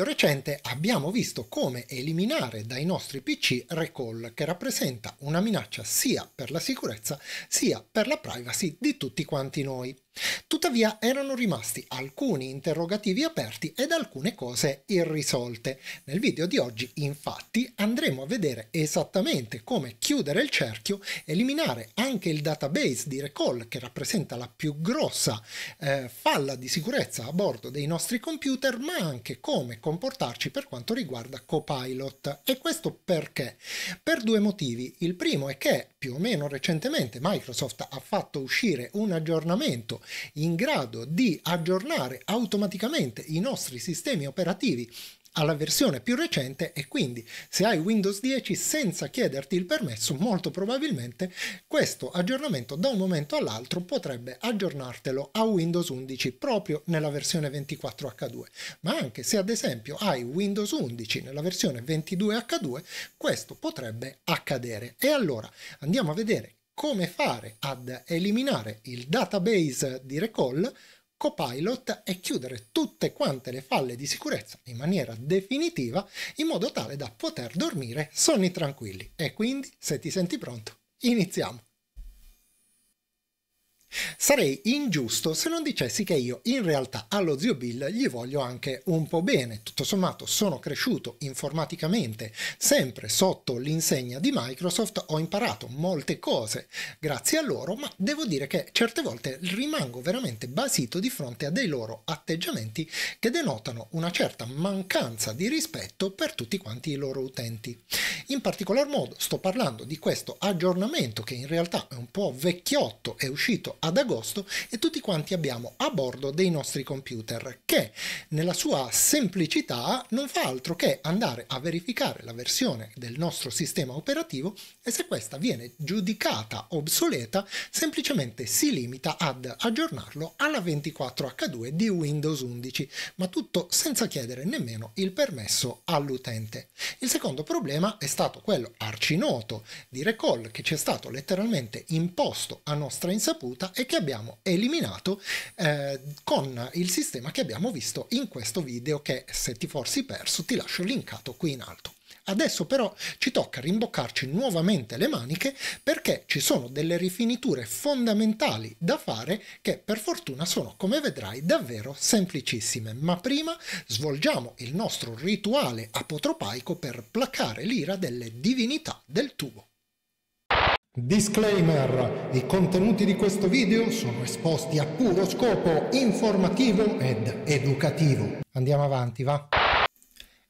video recente abbiamo visto come eliminare dai nostri PC Recall che rappresenta una minaccia sia per la sicurezza sia per la privacy di tutti quanti noi. Tuttavia erano rimasti alcuni interrogativi aperti ed alcune cose irrisolte. Nel video di oggi infatti andremo a vedere esattamente come chiudere il cerchio, eliminare anche il database di recall che rappresenta la più grossa eh, falla di sicurezza a bordo dei nostri computer, ma anche come comportarci per quanto riguarda Copilot. E questo perché? Per due motivi. Il primo è che più o meno recentemente Microsoft ha fatto uscire un aggiornamento in grado di aggiornare automaticamente i nostri sistemi operativi alla versione più recente e quindi se hai Windows 10 senza chiederti il permesso molto probabilmente questo aggiornamento da un momento all'altro potrebbe aggiornartelo a Windows 11 proprio nella versione 24H2 ma anche se ad esempio hai Windows 11 nella versione 22H2 questo potrebbe accadere e allora andiamo a vedere come fare ad eliminare il database di recall Copilot e chiudere tutte quante le falle di sicurezza in maniera definitiva in modo tale da poter dormire sonni tranquilli. E quindi, se ti senti pronto, iniziamo! Sarei ingiusto se non dicessi che io in realtà allo zio Bill gli voglio anche un po' bene. Tutto sommato sono cresciuto informaticamente sempre sotto l'insegna di Microsoft, ho imparato molte cose grazie a loro, ma devo dire che certe volte rimango veramente basito di fronte a dei loro atteggiamenti che denotano una certa mancanza di rispetto per tutti quanti i loro utenti. In particolar modo sto parlando di questo aggiornamento che in realtà è un po' vecchiotto, è uscito ad agosto agosto e tutti quanti abbiamo a bordo dei nostri computer che nella sua semplicità non fa altro che andare a verificare la versione del nostro sistema operativo e se questa viene giudicata obsoleta semplicemente si limita ad aggiornarlo alla 24H2 di Windows 11, ma tutto senza chiedere nemmeno il permesso all'utente. Il secondo problema è stato quello arcinoto di recall che ci è stato letteralmente imposto a nostra insaputa e che abbiamo eliminato eh, con il sistema che abbiamo visto in questo video che se ti forsi perso ti lascio linkato qui in alto. Adesso però ci tocca rimboccarci nuovamente le maniche perché ci sono delle rifiniture fondamentali da fare che per fortuna sono, come vedrai, davvero semplicissime. Ma prima svolgiamo il nostro rituale apotropaico per placare l'ira delle divinità del tubo. Disclaimer, i contenuti di questo video sono esposti a puro scopo informativo ed educativo. Andiamo avanti, va?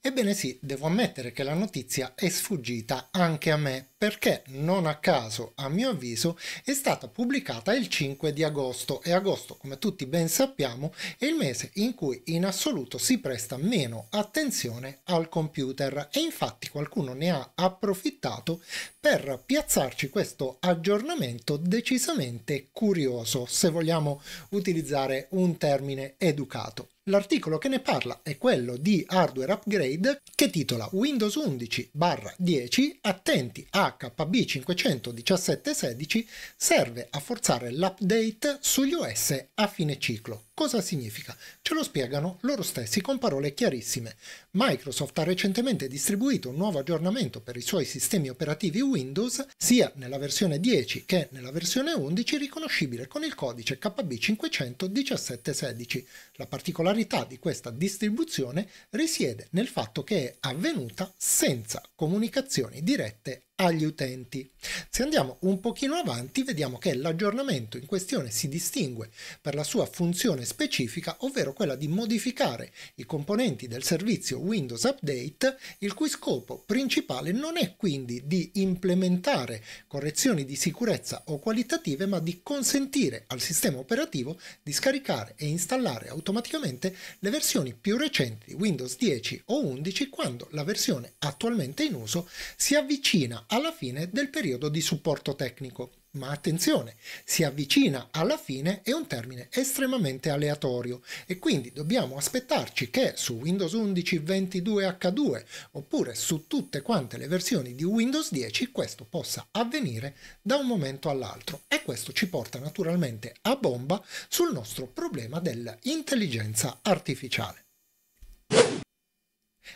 Ebbene sì, devo ammettere che la notizia è sfuggita anche a me perché non a caso, a mio avviso, è stata pubblicata il 5 di agosto e agosto, come tutti ben sappiamo, è il mese in cui in assoluto si presta meno attenzione al computer e infatti qualcuno ne ha approfittato per piazzarci questo aggiornamento decisamente curioso, se vogliamo utilizzare un termine educato. L'articolo che ne parla è quello di Hardware Upgrade che titola Windows 11/10 attenti a HB51716 serve a forzare l'update sugli OS a fine ciclo. Cosa significa? Ce lo spiegano loro stessi con parole chiarissime. Microsoft ha recentemente distribuito un nuovo aggiornamento per i suoi sistemi operativi Windows, sia nella versione 10 che nella versione 11, riconoscibile con il codice KB51716. La particolarità di questa distribuzione risiede nel fatto che è avvenuta senza comunicazioni dirette agli utenti. Se andiamo un pochino avanti vediamo che l'aggiornamento in questione si distingue per la sua funzione specifica, ovvero quella di modificare i componenti del servizio Windows Update, il cui scopo principale non è quindi di implementare correzioni di sicurezza o qualitative, ma di consentire al sistema operativo di scaricare e installare automaticamente le versioni più recenti di Windows 10 o 11 quando la versione attualmente in uso si avvicina alla fine del periodo di supporto tecnico. Ma attenzione, si avvicina alla fine è un termine estremamente aleatorio e quindi dobbiamo aspettarci che su Windows 11 22H2 oppure su tutte quante le versioni di Windows 10 questo possa avvenire da un momento all'altro e questo ci porta naturalmente a bomba sul nostro problema dell'intelligenza artificiale.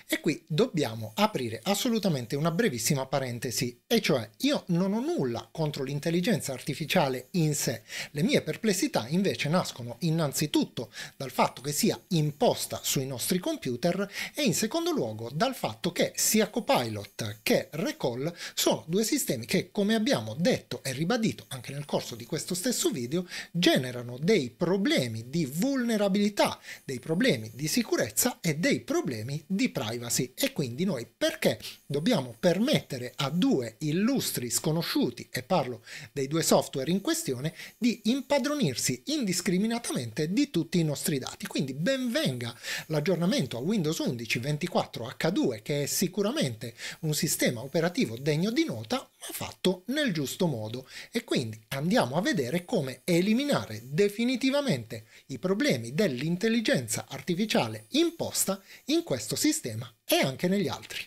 E qui dobbiamo aprire assolutamente una brevissima parentesi, e cioè io non ho nulla contro l'intelligenza artificiale in sé, le mie perplessità invece nascono innanzitutto dal fatto che sia imposta sui nostri computer e in secondo luogo dal fatto che sia Copilot che Recall sono due sistemi che come abbiamo detto e ribadito anche nel corso di questo stesso video generano dei problemi di vulnerabilità, dei problemi di sicurezza e dei problemi di pratica privacy e quindi noi perché dobbiamo permettere a due illustri sconosciuti, e parlo dei due software in questione, di impadronirsi indiscriminatamente di tutti i nostri dati. Quindi benvenga l'aggiornamento a Windows 11 24H2 che è sicuramente un sistema operativo degno di nota ma fatto nel giusto modo e quindi andiamo a vedere come eliminare definitivamente i problemi dell'intelligenza artificiale imposta in questo sistema sistema e anche negli altri.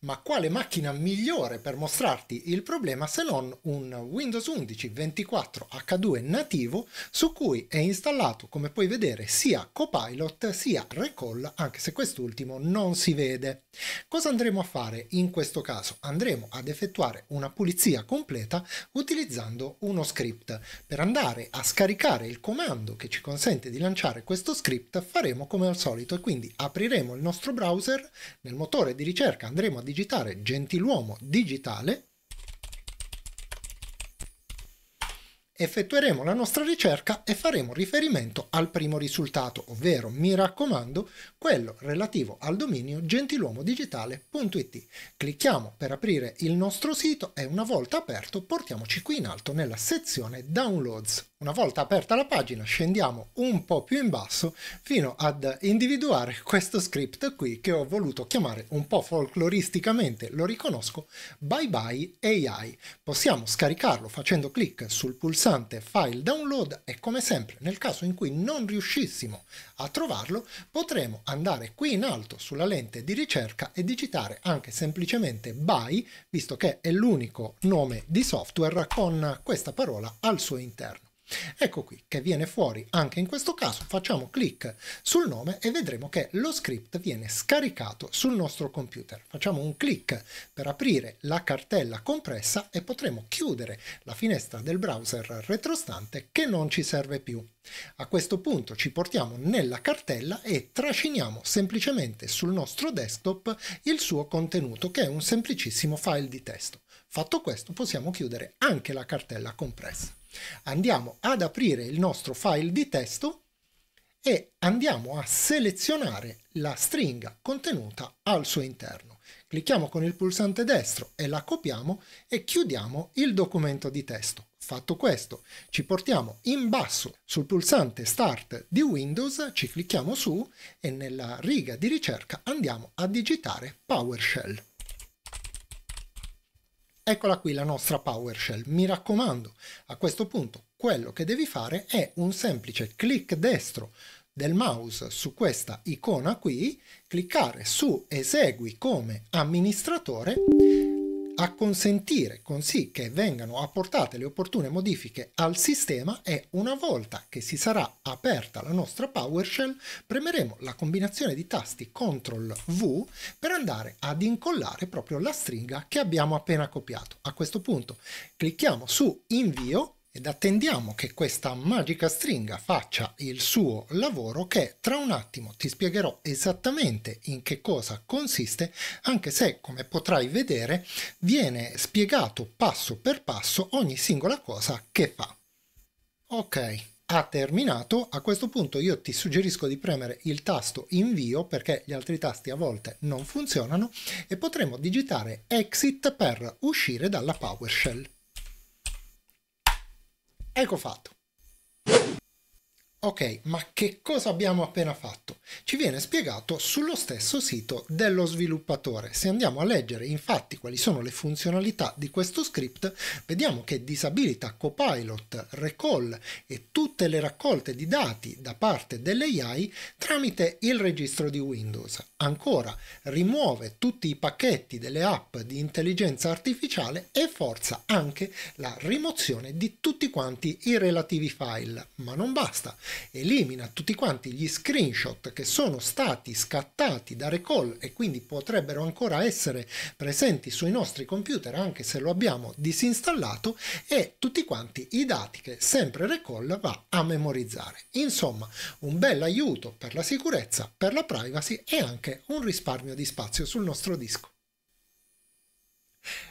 Ma quale macchina migliore per mostrarti il problema se non un Windows 11 24 H2 nativo su cui è installato, come puoi vedere, sia Copilot sia Recall, anche se quest'ultimo non si vede. Cosa andremo a fare in questo caso? Andremo ad effettuare una pulizia completa utilizzando uno script. Per andare a scaricare il comando che ci consente di lanciare questo script faremo come al solito e quindi apriremo il nostro browser, nel motore di ricerca andremo andremo a digitare gentiluomo digitale, effettueremo la nostra ricerca e faremo riferimento al primo risultato, ovvero, mi raccomando, quello relativo al dominio gentiluomodigitale.it. Clicchiamo per aprire il nostro sito e una volta aperto portiamoci qui in alto nella sezione Downloads. Una volta aperta la pagina scendiamo un po' più in basso fino ad individuare questo script qui che ho voluto chiamare un po' folcloristicamente, lo riconosco, Bye Bye AI. Possiamo scaricarlo facendo clic sul pulsante File Download e come sempre nel caso in cui non riuscissimo a trovarlo potremo andare qui in alto sulla lente di ricerca e digitare anche semplicemente Bye visto che è l'unico nome di software con questa parola al suo interno. Ecco qui che viene fuori anche in questo caso, facciamo clic sul nome e vedremo che lo script viene scaricato sul nostro computer. Facciamo un clic per aprire la cartella compressa e potremo chiudere la finestra del browser retrostante che non ci serve più. A questo punto ci portiamo nella cartella e trasciniamo semplicemente sul nostro desktop il suo contenuto che è un semplicissimo file di testo. Fatto questo possiamo chiudere anche la cartella compressa. Andiamo ad aprire il nostro file di testo e andiamo a selezionare la stringa contenuta al suo interno. Clicchiamo con il pulsante destro e la copiamo e chiudiamo il documento di testo. Fatto questo, ci portiamo in basso sul pulsante Start di Windows, ci clicchiamo su e nella riga di ricerca andiamo a digitare PowerShell. Eccola qui la nostra PowerShell. Mi raccomando, a questo punto quello che devi fare è un semplice clic destro del mouse su questa icona qui, cliccare su esegui come amministratore a consentire così che vengano apportate le opportune modifiche al sistema e una volta che si sarà aperta la nostra PowerShell premeremo la combinazione di tasti CTRL V per andare ad incollare proprio la stringa che abbiamo appena copiato. A questo punto clicchiamo su invio ed attendiamo che questa magica stringa faccia il suo lavoro che tra un attimo ti spiegherò esattamente in che cosa consiste anche se come potrai vedere viene spiegato passo per passo ogni singola cosa che fa. Ok, ha terminato, a questo punto io ti suggerisco di premere il tasto invio perché gli altri tasti a volte non funzionano e potremo digitare exit per uscire dalla PowerShell. Ecco fatto. Ok, ma che cosa abbiamo appena fatto? Ci viene spiegato sullo stesso sito dello sviluppatore. Se andiamo a leggere infatti quali sono le funzionalità di questo script, vediamo che disabilita Copilot, Recall e tutte le raccolte di dati da parte dell'AI tramite il registro di Windows. Ancora, rimuove tutti i pacchetti delle app di intelligenza artificiale e forza anche la rimozione di tutti quanti i relativi file. Ma non basta elimina tutti quanti gli screenshot che sono stati scattati da Recall e quindi potrebbero ancora essere presenti sui nostri computer anche se lo abbiamo disinstallato e tutti quanti i dati che sempre Recall va a memorizzare. Insomma, un bel aiuto per la sicurezza, per la privacy e anche un risparmio di spazio sul nostro disco.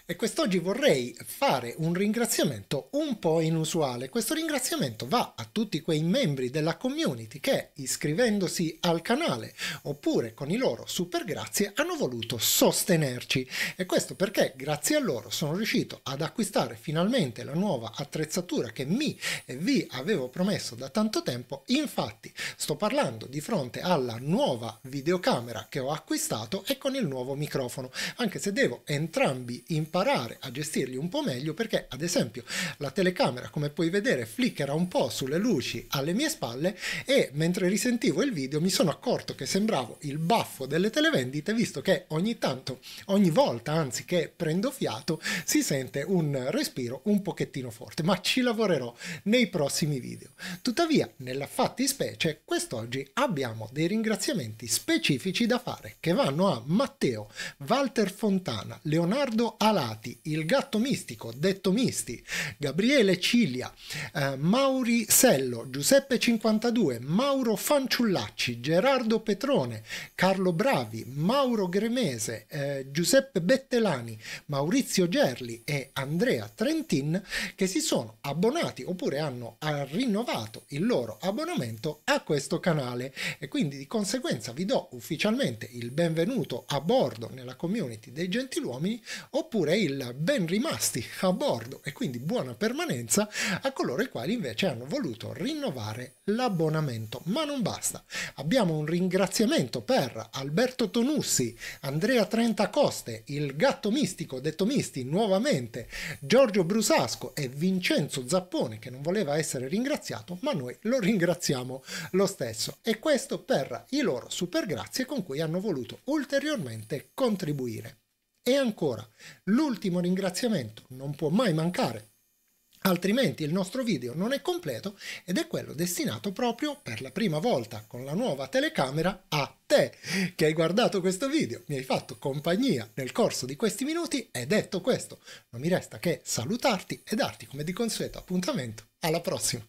E quest'oggi vorrei fare un ringraziamento un po' inusuale. Questo ringraziamento va a tutti quei membri della community che, iscrivendosi al canale oppure con i loro super grazie, hanno voluto sostenerci. E questo perché grazie a loro sono riuscito ad acquistare finalmente la nuova attrezzatura che mi e vi avevo promesso da tanto tempo. Infatti sto parlando di fronte alla nuova videocamera che ho acquistato e con il nuovo microfono, anche se devo entrambi imparare a gestirli un po' meglio perché ad esempio la telecamera come puoi vedere flickera un po' sulle luci alle mie spalle e mentre risentivo il video mi sono accorto che sembravo il baffo delle televendite visto che ogni tanto, ogni volta anzi che prendo fiato si sente un respiro un pochettino forte ma ci lavorerò nei prossimi video. Tuttavia nella fattispecie quest'oggi abbiamo dei ringraziamenti specifici da fare che vanno a Matteo, Walter Fontana, Leonardo Alati, il gatto mistico, detto misti, Gabriele Ciglia, eh, Mauri Sello, Giuseppe 52, Mauro Fanciullacci, Gerardo Petrone, Carlo Bravi, Mauro Gremese, eh, Giuseppe Bettelani, Maurizio Gerli e Andrea Trentin che si sono abbonati oppure hanno rinnovato il loro abbonamento a questo canale e quindi di conseguenza vi do ufficialmente il benvenuto a bordo nella community dei gentiluomini oppure il ben rimasti a bordo e quindi buona permanenza a coloro i quali invece hanno voluto rinnovare l'abbonamento. Ma non basta, abbiamo un ringraziamento per Alberto Tonussi, Andrea Trentacoste, il gatto mistico detto misti nuovamente, Giorgio Brusasco e Vincenzo Zappone che non voleva essere ringraziato ma noi lo ringraziamo lo stesso e questo per i loro super grazie con cui hanno voluto ulteriormente contribuire. E ancora, l'ultimo ringraziamento non può mai mancare, altrimenti il nostro video non è completo ed è quello destinato proprio per la prima volta con la nuova telecamera a te che hai guardato questo video, mi hai fatto compagnia nel corso di questi minuti e detto questo non mi resta che salutarti e darti come di consueto appuntamento alla prossima.